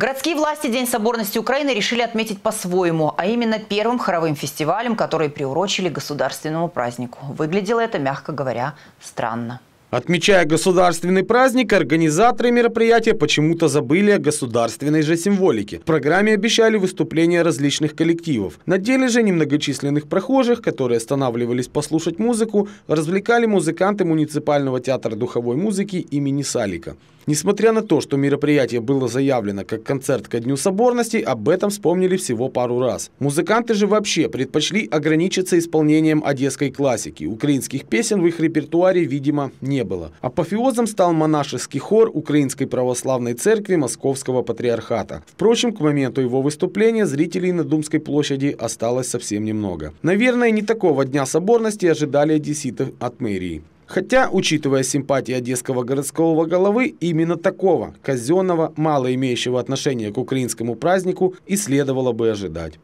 Городские власти День соборности Украины решили отметить по-своему, а именно первым хоровым фестивалем, который приурочили государственному празднику. Выглядело это, мягко говоря, странно. Отмечая государственный праздник, организаторы мероприятия почему-то забыли о государственной же символике. В программе обещали выступления различных коллективов. На деле же немногочисленных прохожих, которые останавливались послушать музыку, развлекали музыканты муниципального театра духовой музыки имени Салика. Несмотря на то, что мероприятие было заявлено как концерт ко Дню Соборности, об этом вспомнили всего пару раз. Музыканты же вообще предпочли ограничиться исполнением одесской классики. Украинских песен в их репертуаре, видимо, не не было. Апофеозом стал монашеский хор Украинской православной церкви Московского патриархата. Впрочем, к моменту его выступления зрителей на Думской площади осталось совсем немного. Наверное, не такого дня соборности ожидали одесситы от мэрии. Хотя, учитывая симпатии одесского городского головы, именно такого, казенного, мало имеющего отношения к украинскому празднику, и следовало бы ожидать.